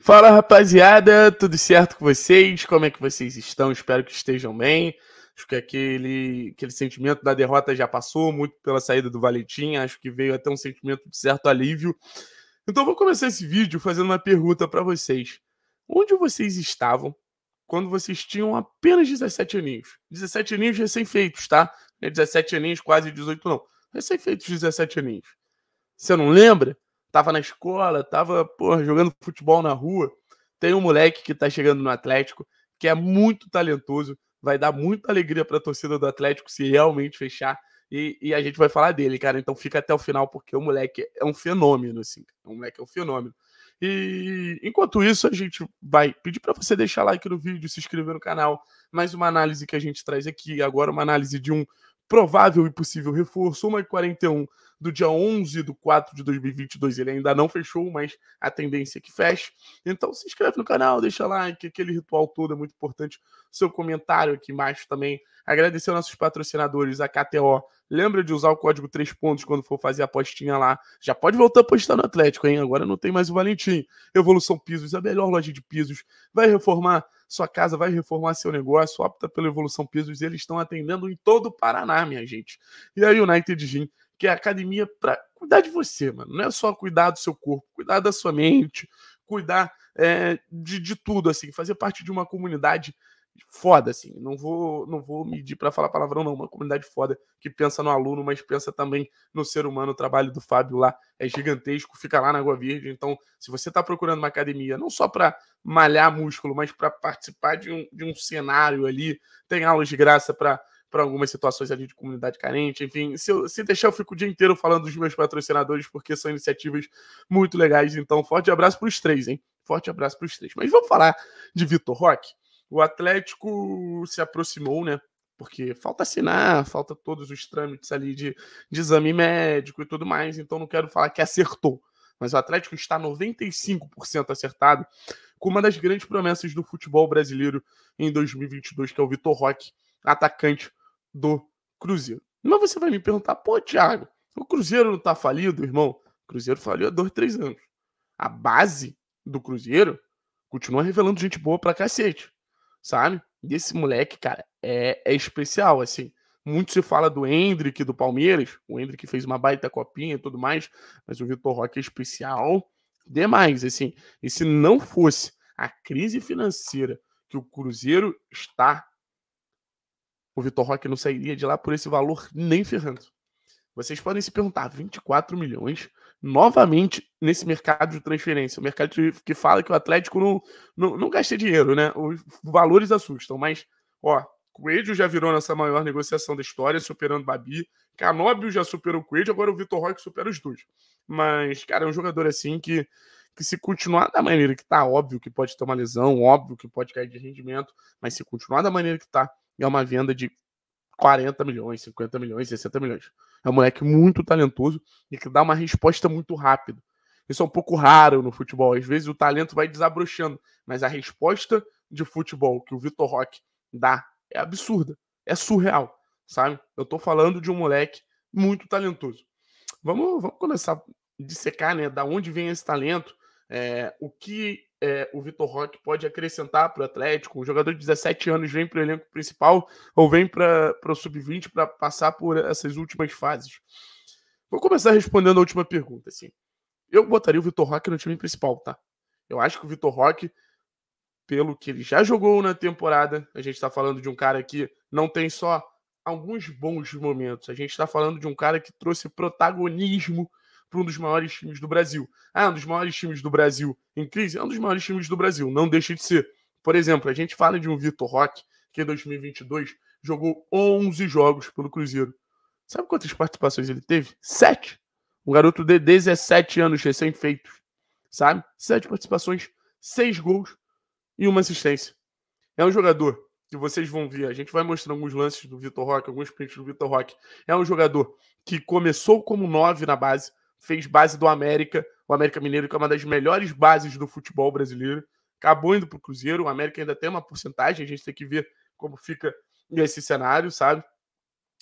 Fala rapaziada, tudo certo com vocês? Como é que vocês estão? Espero que estejam bem. Acho que aquele, aquele sentimento da derrota já passou muito pela saída do Valentim. Acho que veio até um sentimento de certo alívio. Então vou começar esse vídeo fazendo uma pergunta para vocês. Onde vocês estavam quando vocês tinham apenas 17 aninhos? 17 aninhos recém-feitos, tá? 17 é aninhos, quase 18 não. Recém-feitos 17 aninhos. Você não lembra? tava na escola, tava, porra, jogando futebol na rua. Tem um moleque que tá chegando no Atlético, que é muito talentoso, vai dar muita alegria para a torcida do Atlético se realmente fechar. E, e, a gente vai falar dele, cara. Então fica até o final, porque o moleque é um fenômeno, assim. O moleque é um fenômeno. E enquanto isso, a gente vai pedir para você deixar like no vídeo, se inscrever no canal. Mais uma análise que a gente traz aqui. Agora, uma análise de um provável e possível reforço, uma 41 do dia 11 de 4 de 2022. Ele ainda não fechou, mas a tendência é que feche. Então se inscreve no canal, deixa like, aquele ritual todo é muito importante. Seu comentário aqui embaixo também. Agradecer aos nossos patrocinadores, a KTO. Lembra de usar o código 3 pontos quando for fazer a apostinha lá. Já pode voltar a apostar no Atlético, hein? Agora não tem mais o Valentim. Evolução Pisos, a melhor loja de pisos. Vai reformar sua casa, vai reformar seu negócio, opta pela Evolução Pisos, eles estão atendendo em todo o Paraná, minha gente. E a United Gym que é a academia para cuidar de você, mano. Não é só cuidar do seu corpo, cuidar da sua mente, cuidar é, de, de tudo, assim, fazer parte de uma comunidade foda, assim. Não vou, não vou medir para falar palavrão, não. Uma comunidade foda que pensa no aluno, mas pensa também no ser humano. O trabalho do Fábio lá é gigantesco, fica lá na Água Verde. Então, se você está procurando uma academia, não só para malhar músculo, mas para participar de um, de um cenário ali, tem aulas de graça para para algumas situações ali de comunidade carente. Enfim, se, eu, se deixar, eu fico o dia inteiro falando dos meus patrocinadores, porque são iniciativas muito legais. Então, forte abraço para os três, hein? Forte abraço para os três. Mas vamos falar de Vitor Roque. O Atlético se aproximou, né? Porque falta assinar, falta todos os trâmites ali de, de exame médico e tudo mais. Então, não quero falar que acertou. Mas o Atlético está 95% acertado com uma das grandes promessas do futebol brasileiro em 2022, que é o Vitor Roque, atacante do Cruzeiro. Mas você vai me perguntar, pô, Thiago, o Cruzeiro não tá falido, irmão? O Cruzeiro faliu há dois, três anos. A base do Cruzeiro continua revelando gente boa pra cacete, sabe? E esse moleque, cara, é, é especial, assim. Muito se fala do Hendrick do Palmeiras, o Hendrick fez uma baita copinha e tudo mais, mas o Vitor Roque é especial demais, assim. E se não fosse a crise financeira que o Cruzeiro está o Vitor Roque não sairia de lá por esse valor nem ferrando. Vocês podem se perguntar, 24 milhões novamente nesse mercado de transferência. O mercado que fala que o Atlético não, não, não gasta dinheiro, né? Os valores assustam, mas, ó, Coelho já virou nessa maior negociação da história, superando Babi. Canóbio já superou o Coelho, agora o Vitor Roque supera os dois. Mas, cara, é um jogador assim que, que se continuar da maneira que tá, óbvio que pode ter uma lesão, óbvio que pode cair de rendimento, mas se continuar da maneira que tá, é uma venda de 40 milhões, 50 milhões, 60 milhões. É um moleque muito talentoso e que dá uma resposta muito rápida. Isso é um pouco raro no futebol. Às vezes o talento vai desabrochando, mas a resposta de futebol que o Vitor Roque dá é absurda, é surreal, sabe? Eu tô falando de um moleque muito talentoso. Vamos, vamos começar a dissecar, né? Da onde vem esse talento, é, o que é, o Vitor Roque pode acrescentar para o Atlético. O jogador de 17 anos vem para o elenco principal ou vem para o sub-20 para passar por essas últimas fases. Vou começar respondendo a última pergunta. Assim. Eu botaria o Vitor Roque no time principal, tá? Eu acho que o Vitor Roque, pelo que ele já jogou na temporada, a gente está falando de um cara que não tem só alguns bons momentos, a gente está falando de um cara que trouxe protagonismo para um dos maiores times do Brasil. Ah, um dos maiores times do Brasil em crise? É um dos maiores times do Brasil, não deixa de ser. Por exemplo, a gente fala de um Vitor Roque, que em 2022 jogou 11 jogos pelo Cruzeiro. Sabe quantas participações ele teve? Sete. Um garoto de 17 anos recém-feitos, sabe? Sete participações, seis gols e uma assistência. É um jogador que vocês vão ver. A gente vai mostrar alguns lances do Vitor Roque, alguns prints do Vitor Roque. É um jogador que começou como nove na base, fez base do América, o América Mineiro, que é uma das melhores bases do futebol brasileiro, acabou indo para o Cruzeiro, o América ainda tem uma porcentagem, a gente tem que ver como fica esse cenário, sabe?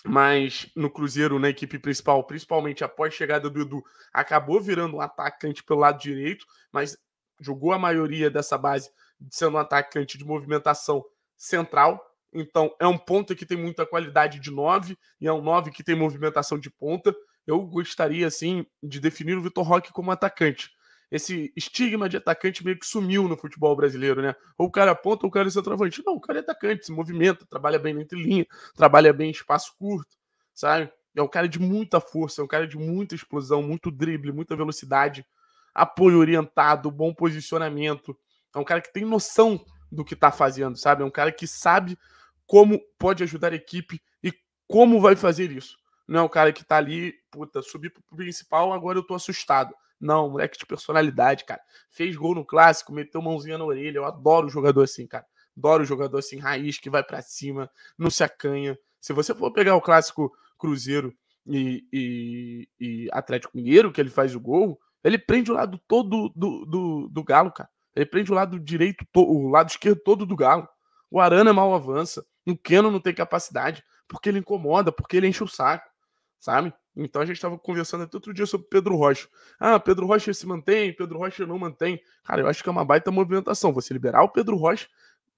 Mas no Cruzeiro, na equipe principal, principalmente após a chegada do Edu, acabou virando um atacante pelo lado direito, mas jogou a maioria dessa base sendo um atacante de movimentação central. Então é um ponta que tem muita qualidade de 9 e é um 9 que tem movimentação de ponta eu gostaria, assim, de definir o Vitor Roque como atacante. Esse estigma de atacante meio que sumiu no futebol brasileiro, né? Ou o cara aponta, ou o cara é centroavante. Não, o cara é atacante, se movimenta, trabalha bem entre linha, trabalha bem em espaço curto, sabe? É um cara de muita força, é um cara de muita explosão, muito drible, muita velocidade, apoio orientado, bom posicionamento. É um cara que tem noção do que tá fazendo, sabe? É um cara que sabe como pode ajudar a equipe e como vai fazer isso. Não é o cara que tá ali, puta, subi pro principal, agora eu tô assustado. Não, moleque de personalidade, cara. Fez gol no clássico, meteu mãozinha na orelha. Eu adoro jogador assim, cara. Adoro jogador assim, raiz, que vai para cima, não se acanha. Se você for pegar o clássico Cruzeiro e, e, e Atlético Mineiro, que ele faz o gol, ele prende o lado todo do, do, do Galo, cara. Ele prende o lado direito, o lado esquerdo todo do Galo. O Arana mal avança. O Keno não tem capacidade, porque ele incomoda, porque ele enche o saco sabe? Então a gente estava conversando até outro dia sobre Pedro Rocha. Ah, Pedro Rocha se mantém, Pedro Rocha não mantém. Cara, eu acho que é uma baita movimentação. Você liberar o Pedro Rocha,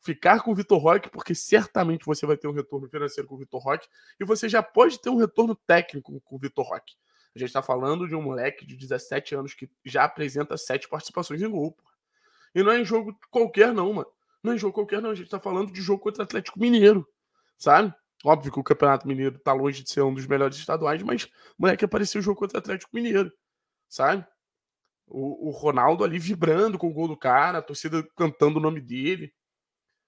ficar com o Vitor Roque, porque certamente você vai ter um retorno financeiro com o Vitor Roque e você já pode ter um retorno técnico com o Vitor Roque. A gente está falando de um moleque de 17 anos que já apresenta sete participações em gol. Porra. E não é em jogo qualquer, não, mano. Não é em jogo qualquer, não. A gente está falando de jogo contra o Atlético Mineiro, sabe? Óbvio que o Campeonato Mineiro está longe de ser um dos melhores estaduais, mas o moleque apareceu o jogo contra o Atlético Mineiro, sabe? O, o, Ronaldo ali vibrando com o gol do cara, a torcida cantando o nome dele.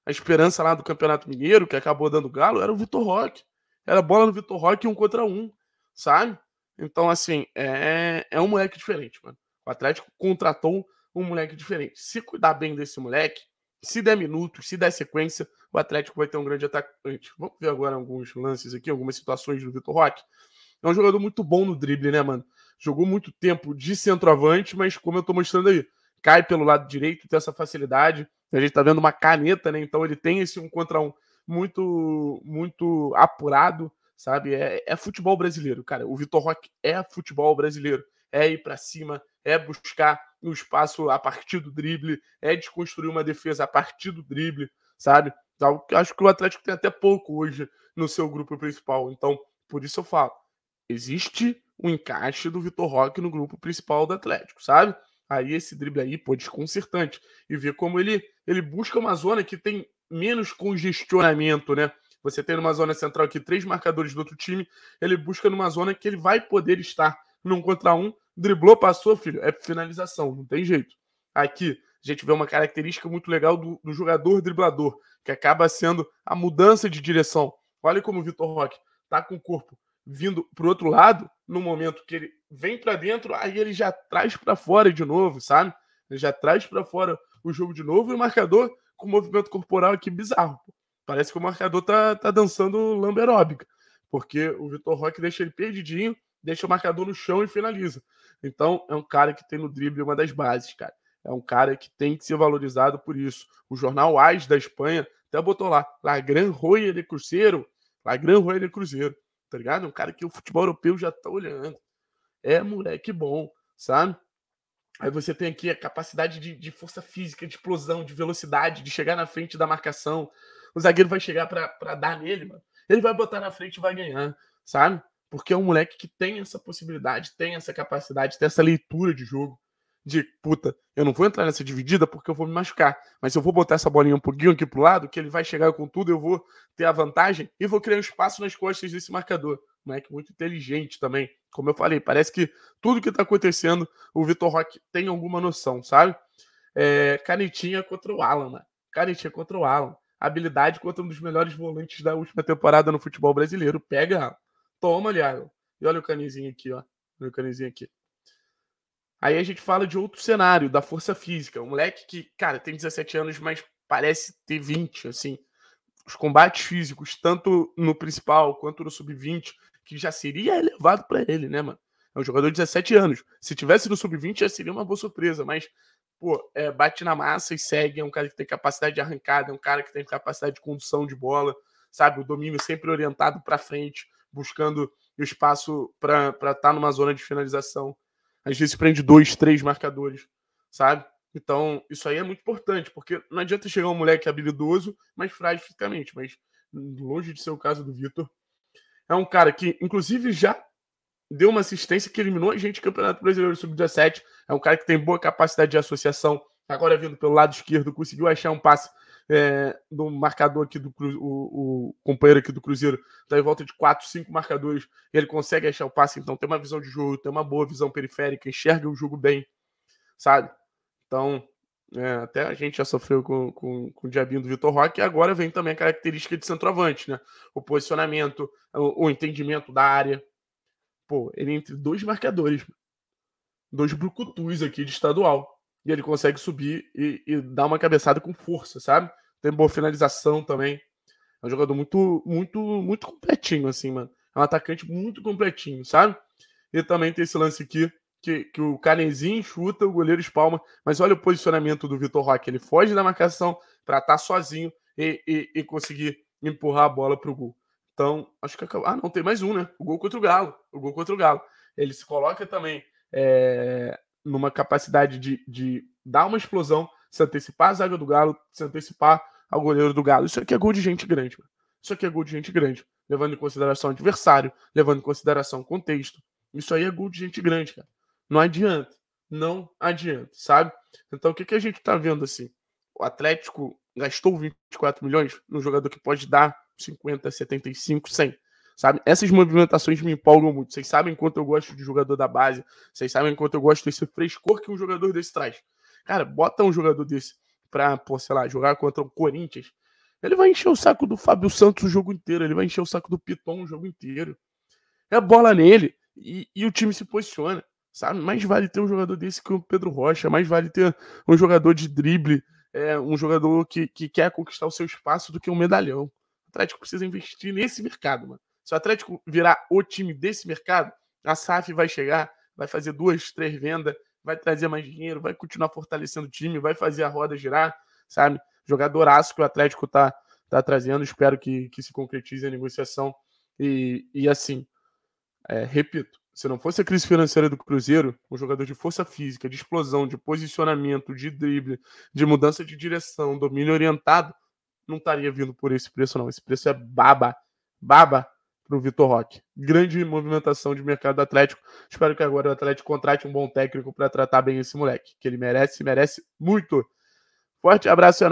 A esperança lá do Campeonato Mineiro, que acabou dando galo, era o Vitor Roque. Era bola no Vitor Roque um contra um, sabe? Então, assim, é, é um moleque diferente, mano. O Atlético contratou um moleque diferente. Se cuidar bem desse moleque, se der minutos, se der sequência, o Atlético vai ter um grande atacante. Vamos ver agora alguns lances aqui, algumas situações do Vitor Roque. É um jogador muito bom no drible, né, mano? Jogou muito tempo de centroavante, mas como eu tô mostrando aí, cai pelo lado direito, tem essa facilidade. A gente tá vendo uma caneta, né? Então ele tem esse um contra um muito, muito apurado, sabe? É, é futebol brasileiro, cara. O Vitor Roque é futebol brasileiro. É ir para cima, é buscar, no espaço a partir do drible, é construir uma defesa a partir do drible, sabe? Então, acho que o Atlético tem até pouco hoje no seu grupo principal. Então, por isso eu falo, existe o um encaixe do Vitor Roque no grupo principal do Atlético, sabe? Aí esse drible aí, pô, desconcertante. E ver como ele, ele busca uma zona que tem menos congestionamento, né? Você tem numa zona central aqui três marcadores do outro time, ele busca numa zona que ele vai poder estar num contra um, driblou, passou, filho, é finalização, não tem jeito. Aqui, a gente vê uma característica muito legal do, do jogador driblador, que acaba sendo a mudança de direção. Olha como o Vitor Roque tá com o corpo vindo para outro lado, no momento que ele vem para dentro, aí ele já traz para fora de novo, sabe? Ele já traz para fora o jogo de novo e o marcador com movimento corporal aqui bizarro. Parece que o marcador tá, tá dançando lamberóbica, porque o Vitor Roque deixa ele perdidinho deixa o marcador no chão e finaliza. Então, é um cara que tem no drible uma das bases, cara. É um cara que tem que ser valorizado por isso. O jornal AS da Espanha até botou lá, La Gran Roya de Cruzeiro, La Gran Roya de Cruzeiro, tá ligado? É um cara que o futebol europeu já tá olhando. É moleque bom, sabe? Aí você tem aqui a capacidade de, de, força física, de explosão, de velocidade, de chegar na frente da marcação. O zagueiro vai chegar para dar nele, mano. Ele vai botar na frente e vai ganhar, sabe? Porque é um moleque que tem essa possibilidade, tem essa capacidade, tem essa leitura de jogo. De puta, eu não vou entrar nessa dividida porque eu vou me machucar. Mas eu vou botar essa bolinha um pouquinho aqui pro lado, que ele vai chegar com tudo, eu vou ter a vantagem e vou criar um espaço nas costas desse marcador. moleque muito inteligente também. Como eu falei, parece que tudo que tá acontecendo, o Vitor Roque tem alguma noção, sabe? É, canetinha contra o Alan, mano. Canetinha contra o Alan habilidade contra um dos melhores volantes da última temporada no futebol brasileiro. Pega Toma, Liago. E olha o canizinho aqui, ó. Olha o canizinho aqui. Aí a gente fala de outro cenário, da força física. Um moleque que, cara, tem 17 anos, mas parece ter 20, assim. Os combates físicos, tanto no principal quanto no sub-20, que já seria elevado para ele, né, mano? É um jogador de 17 anos. Se tivesse no sub-20, já seria uma boa surpresa, mas, pô, é, bate na massa e segue. É um cara que tem capacidade de arrancada, é um cara que tem capacidade de condução de bola, sabe? O domínio sempre orientado para frente buscando espaço para estar tá numa zona de finalização. Às vezes prende dois, três marcadores, sabe? Então, isso aí é muito importante, porque não adianta chegar um moleque habilidoso, mas frágil fisicamente, mas longe de ser o caso do Vitor. É um cara que, inclusive, já deu uma assistência que eliminou a gente do Campeonato Brasileiro Sub-17. É um cara que tem boa capacidade de associação. Agora, vindo pelo lado esquerdo, conseguiu achar um passe é, no marcador aqui do Cruzeiro, o, companheiro aqui do Cruzeiro está em volta de 4, 5 marcadores, ele consegue achar o passe, então tem uma visão de jogo, tem uma boa visão periférica, enxerga o jogo bem, sabe? Então, é, até a gente já sofreu com, com, com o diabinho do Vitor Roque, e agora vem também a característica de centroavante, né? O posicionamento, o, o entendimento da área. Pô, ele entre dois marcadores, dois brucutus aqui de estadual e ele consegue subir e, e dar uma cabeçada com força, sabe? Tem boa finalização também. É um jogador muito, muito, muito completinho, assim, mano. É um atacante muito completinho, sabe? E também tem esse lance aqui, que, que o Canezinho chuta, o goleiro espalma. Mas olha o posicionamento do Vitor Roque. Ele foge da marcação para estar tá sozinho e, e, e, conseguir empurrar a bola pro gol. Então, acho que acabou. Ah, não, tem mais um, né? O gol contra o Galo. O gol contra o Galo. Ele se coloca também é, numa capacidade de, de dar uma explosão, se antecipar a zaga do Galo, se antecipar ao goleiro do Galo. Isso aqui é gol de gente grande, mano. Isso aqui é gol de gente grande. Levando em consideração adversário, levando em consideração contexto. Isso aí é gol de gente grande, cara. Não adianta. Não adianta, sabe? Então o que, que a gente tá vendo assim? O Atlético gastou 24 milhões num jogador que pode dar 50, 75, 100 sabe? Essas movimentações me empolgam muito. Vocês sabem quanto eu gosto de jogador da base, vocês sabem quanto eu gosto desse frescor que um jogador desse traz. Cara, bota um jogador desse pra, pô, sei lá, jogar contra o Corinthians. Ele vai encher o saco do Fábio Santos o jogo inteiro, ele vai encher o saco do Piton o jogo inteiro. É bola nele e, e o time se posiciona, sabe? Mais vale ter um jogador desse que o Pedro Rocha, mais vale ter um jogador de drible, é, um jogador que, que quer conquistar o seu espaço do que um medalhão. O Atlético precisa investir nesse mercado, mano. Se o Atlético virar o time desse mercado, a SAF vai chegar, vai fazer duas, três vendas, vai trazer mais dinheiro, vai continuar fortalecendo o time, vai fazer a roda girar, sabe? Jogadoraço que o Atlético tá, tá trazendo, espero que, que se concretize a negociação. E, e assim, é, repito, se não fosse a crise financeira do Cruzeiro, um jogador de força física, de explosão, de posicionamento, de drible, de mudança de direção, domínio orientado, não estaria vindo por esse preço, não. Esse preço é baba. Baba para o Vitor Roque. Grande movimentação de mercado do Atlético. Espero que agora o Atlético contrate um bom técnico para tratar bem esse moleque, que ele merece, merece muito. Forte abraço,